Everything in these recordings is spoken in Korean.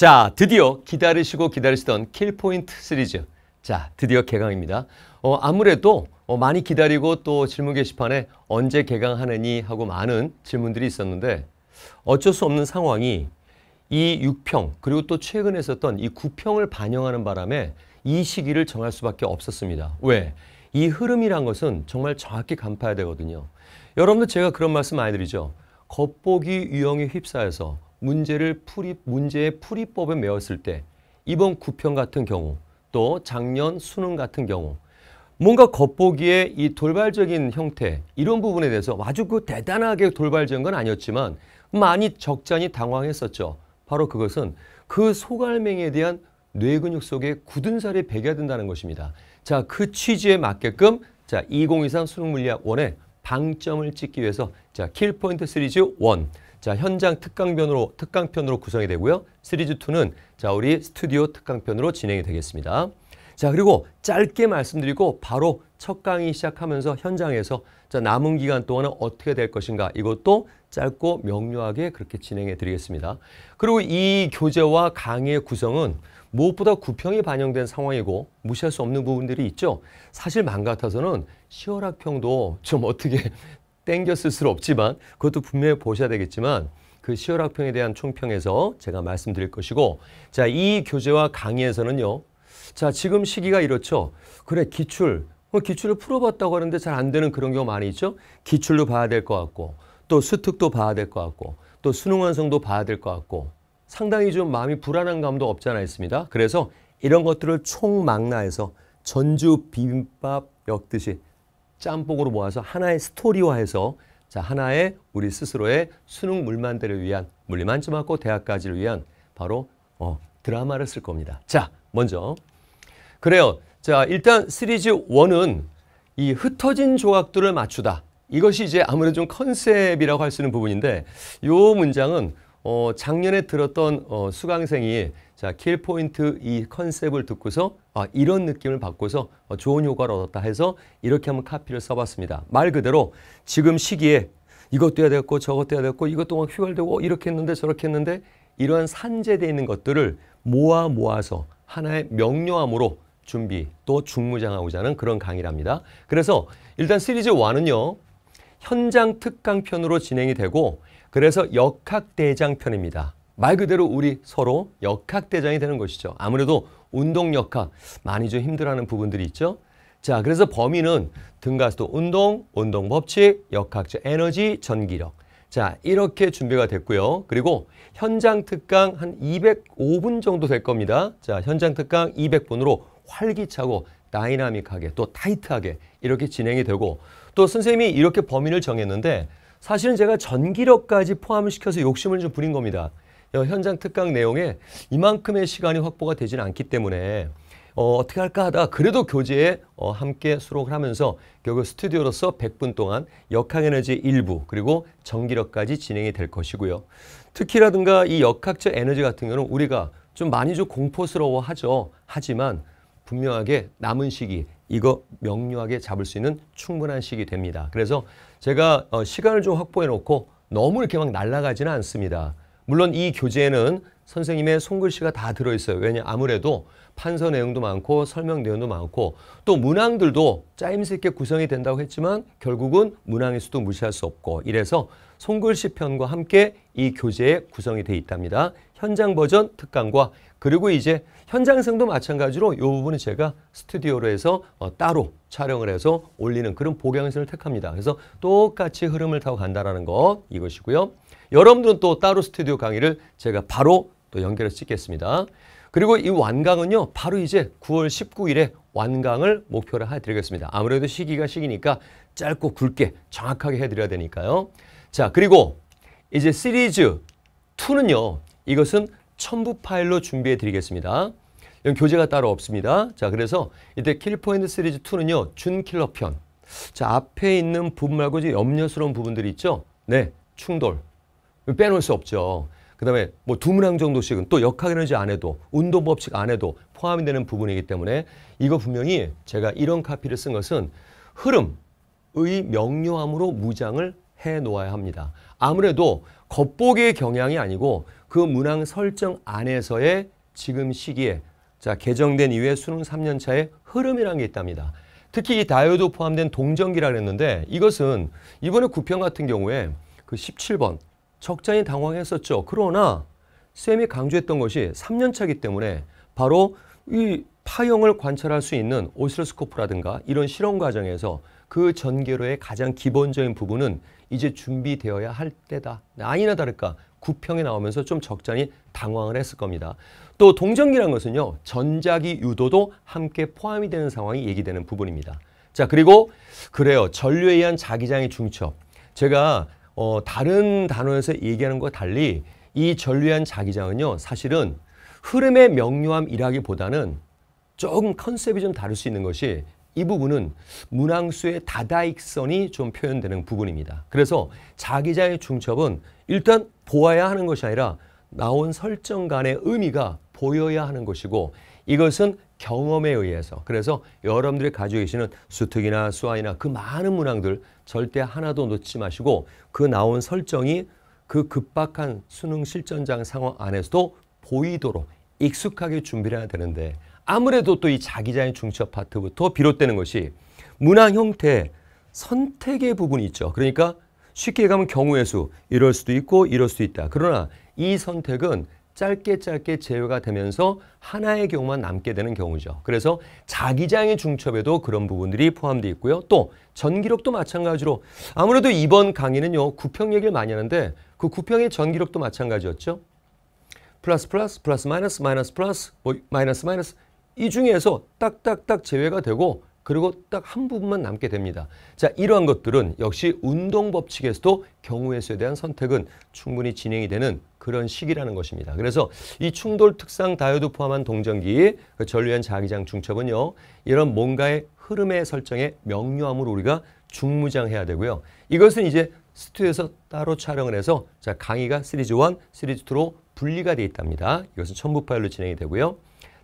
자, 드디어 기다리시고 기다리시던 킬포인트 시리즈. 자, 드디어 개강입니다. 어, 아무래도 어, 많이 기다리고 또 질문 게시판에 언제 개강하느니 하고 많은 질문들이 있었는데 어쩔 수 없는 상황이 이 6평 그리고 또 최근에 있던이 9평을 반영하는 바람에 이 시기를 정할 수밖에 없었습니다. 왜? 이 흐름이란 것은 정말 정확히 간파해야 되거든요. 여러분들 제가 그런 말씀 많이 드리죠. 겉보기 유형에 휩싸여서 문제를 풀이, 문제의 풀이법에 매었을 때 이번 구평 같은 경우 또 작년 수능 같은 경우 뭔가 겉보기에 이 돌발적인 형태 이런 부분에 대해서 아주 그 대단하게 돌발적인 건 아니었지만 많이 적잖이 당황했었죠. 바로 그것은 그소갈맹에 대한 뇌근육 속에 굳은 살이 배겨야 된다는 것입니다. 자, 그 취지에 맞게끔 자, 2023 수능물리학 1의 방점을 찍기 위해서 자, 킬포인트 시리즈 1 자, 현장 특강편으로, 특강편으로 구성이 되고요. 시리즈 2는 자, 우리 스튜디오 특강편으로 진행이 되겠습니다. 자, 그리고 짧게 말씀드리고 바로 첫 강의 시작하면서 현장에서 자, 남은 기간 동안은 어떻게 될 것인가 이것도 짧고 명료하게 그렇게 진행해 드리겠습니다. 그리고 이 교재와 강의의 구성은 무엇보다 구평이 반영된 상황이고 무시할 수 없는 부분들이 있죠. 사실 맘 같아서는 시월학평도 좀 어떻게 땡겼을 수는 없지만 그것도 분명히 보셔야 되겠지만 그 시열학평에 대한 총평에서 제가 말씀드릴 것이고 자 이 교재와 강의에서는요 자 지금 시기가 이렇죠 그래 기출 어, 기출을 풀어봤다고 하는데 잘 안 되는 그런 경우 많이 있죠 기출도 봐야 될 것 같고 또 수특도 봐야 될 것 같고 또 수능 완성도 봐야 될 것 같고 상당히 좀 마음이 불안한 감도 없지 않아 있습니다 그래서 이런 것들을 총망라해서 전주 비빔밥 역듯이 짬뽕으로 모아서 하나의 스토리화해서 자 하나의 우리 스스로의 수능 물만대를 위한 물리만좀 하고 대학까지를 위한 바로 어, 드라마를 쓸 겁니다. 자 먼저 그래요. 자 일단 시리즈 1은 이 흩어진 조각들을 맞추다. 이것이 이제 아무래도 좀 컨셉이라고 할 수 있는 부분인데 이 문장은 어, 작년에 들었던 어, 수강생이 자, 킬포인트 이 컨셉을 듣고서 아, 이런 느낌을 받고서 어, 좋은 효과를 얻었다 해서 이렇게 한번 카피를 써봤습니다. 말 그대로 지금 시기에 이것도 해야 됐고 저것도 해야 됐고 이것도 막 휘갈되고 이렇게 했는데 저렇게 했는데 이러한 산재되어 있는 것들을 모아 모아서 하나의 명료함으로 준비 또 중무장하고자 하는 그런 강의랍니다. 그래서 일단 시리즈 1은요. 현장 특강편으로 진행이 되고 그래서 역학대장편입니다. 말 그대로 우리 서로 역학대장이 되는 것이죠. 아무래도 운동 역학 많이 좀 힘들어하는 부분들이 있죠. 자, 그래서 범위는 등가수도 운동, 운동 법칙, 역학적 에너지, 전기력. 자, 이렇게 준비가 됐고요. 그리고 현장 특강 한 205분 정도 될 겁니다. 자, 현장 특강 200분으로 활기차고 다이나믹하게 또 타이트하게 이렇게 진행이 되고 또 선생님이 이렇게 범위를 정했는데 사실은 제가 전기력까지 포함시켜서 욕심을 좀 부린 겁니다. 현장 특강 내용에 이만큼의 시간이 확보가 되지는 않기 때문에 어, 어떻게 할까 하다가 그래도 교재에 어, 함께 수록을 하면서 결국 스튜디오로서 100분 동안 역학에너지 일부 그리고 전기력까지 진행이 될 것이고요. 특히라든가 이 역학적 에너지 같은 경우는 우리가 좀 많이 좀 공포스러워하죠. 하지만 분명하게 남은 시기 이거 명료하게 잡을 수 있는 충분한 시기 됩니다. 그래서 제가 어, 시간을 좀 확보해 놓고 너무 이렇게 막 날아가지는 않습니다. 물론 이 교재에는 선생님의 손글씨가 다 들어있어요. 왜냐 아무래도 판서 내용도 많고 설명 내용도 많고 또 문항들도 짜임새 있게 구성이 된다고 했지만 결국은 문항일 수도 무시할 수 없고 이래서 손글씨 편과 함께 이 교재에 구성이 돼 있답니다. 현장 버전 특강과 그리고 이제 현장성도 마찬가지로 이 부분은 제가 스튜디오로 해서 어, 따로 촬영을 해서 올리는 그런 복양선을 택합니다. 그래서 똑같이 흐름을 타고 간다는 것 이것이고요. 여러분들은 또 따로 스튜디오 강의를 제가 바로 또 연결해서 찍겠습니다. 그리고 이 완강은요. 바로 이제 9월 19일에 완강을 목표로 해드리겠습니다. 아무래도 시기가 시기니까 짧고 굵게 정확하게 해드려야 되니까요. 자 그리고 이제 시리즈 2는요. 이것은 첨부 파일로 준비해 드리겠습니다. 이건 교재가 따로 없습니다. 자, 그래서 이때 킬포인트 시리즈 2는요. 준킬러 편. 자, 앞에 있는 부분 말고 염려스러운 부분들이 있죠. 네, 충돌. 빼놓을 수 없죠. 그 다음에 뭐두 문항 정도씩은 또 역학에너지 안 해도 운동 법칙 안 해도 포함이 되는 부분이기 때문에 이거 분명히 제가 이런 카피를 쓴 것은 흐름의 명료함으로 무장을 해 놓아야 합니다. 아무래도 겉보기의 경향이 아니고 그 문항 설정 안에서의 지금 시기에 자 개정된 이후에 수능 3년차의 흐름이라는 게 있답니다. 특히 이다이오도 포함된 동전기라 그랬는데 이것은 이번에 구평 같은 경우에 그 17번 적잖이 당황했었죠. 그러나 쌤이 강조했던 것이 3년차기 이 때문에 바로 이 파형을 관찰할 수 있는 오실로스코프라든가 이런 실험 과정에서 그 전개로의 가장 기본적인 부분은 이제 준비되어야 할 때다. 아니나 다를까 구평에 나오면서 좀 적잖이 당황을 했을 겁니다. 또 동전기란 것은요. 전자기 유도도 함께 포함이 되는 상황이 얘기되는 부분입니다. 자 그리고 그래요. 전류에 의한 자기장의 중첩. 제가 어, 다른 단원에서 얘기하는 것과 달리 이 전류에 의한 자기장은요. 사실은 흐름의 명료함이라기보다는 조금 컨셉이 좀 다를 수 있는 것이 이 부분은 문항수의 다다익선이 좀 표현되는 부분입니다. 그래서 자기자의 중첩은 일단 보아야 하는 것이 아니라 나온 설정 간의 의미가 보여야 하는 것이고 이것은 경험에 의해서 그래서 여러분들이 가지고 계시는 수특이나 수아이나 그 많은 문항들 절대 하나도 놓지 마시고 그 나온 설정이 그 급박한 수능 실전장 상황 안에서도 보이도록 익숙하게 준비를 해야 되는데 아무래도 또 이자기장의 중첩 파트부터 비롯되는 것이 문항 형태 선택의 부분이 있죠. 그러니까 쉽게 가면 경우의 수 이럴 수도 있고 이럴 수도 있다. 그러나 이 선택은 짧게 짧게 제외가 되면서 하나의 경우만 남게 되는 경우죠. 그래서 자기장의 중첩에도 그런 부분들이 포함되어 있고요. 또전기록도 마찬가지로 아무래도 이번 강의는요. 구평 얘기를 많이 하는데 그 구평의 전기록도 마찬가지였죠. 플러스 플러스 플러스 마이너스 마이너스 플러스 뭐 마이너스 마이너스 이 중에서 딱딱딱 제외가 되고 그리고 딱 한 부분만 남게 됩니다. 자 이러한 것들은 역시 운동 법칙에서도 경우의 수에 대한 선택은 충분히 진행이 되는 그런 식이라는 것입니다. 그래서 이 충돌 특상 다이오드 포함한 동전기 그 전류현 자기장 중첩은요. 이런 뭔가의 흐름의 설정에 명료함으로 우리가 중무장해야 되고요. 이것은 이제 스튜에서 따로 촬영을 해서 자 강의가 시리즈 1, 시리즈 2로 분리가 되어 있답니다. 이것은 첨부 파일로 진행이 되고요.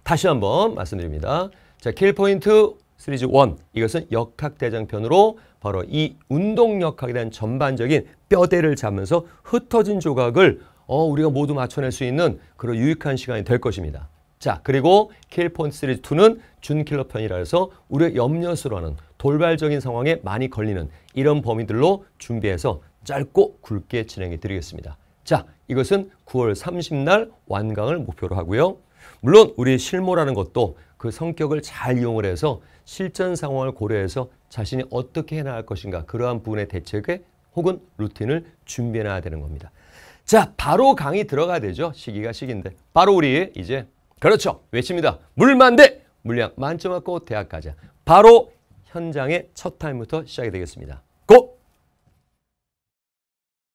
다시 한번 말씀드립니다. 자, 킬포인트 시리즈 1 이것은 역학대장편으로 바로 이 운동역학에 대한 전반적인 뼈대를 잡으면서 흩어진 조각을 어, 우리가 모두 맞춰낼 수 있는 그런 유익한 시간이 될 것입니다. 자, 그리고 킬포인트 시리즈 2는 준킬러 편이라 해서 우리의 염려스러워하는 돌발적인 상황에 많이 걸리는 이런 범위들로 준비해서 짧고 굵게 진행해 드리겠습니다. 자, 이것은 9월 30날 완강을 목표로 하고요. 물론 우리 실무라는 것도 그 성격을 잘 이용을 해서 실전 상황을 고려해서 자신이 어떻게 해나갈 것인가 그러한 부분의 대책에 혹은 루틴을 준비해 놔야 되는 겁니다. 자, 바로 강의 들어가야 되죠. 시기가 시기인데. 바로 우리 이제 그렇죠. 외칩니다. 물만대! 물량 만점 맞고 대학 가자. 바로 현장의 첫 타임부터 시작이 되겠습니다. 고!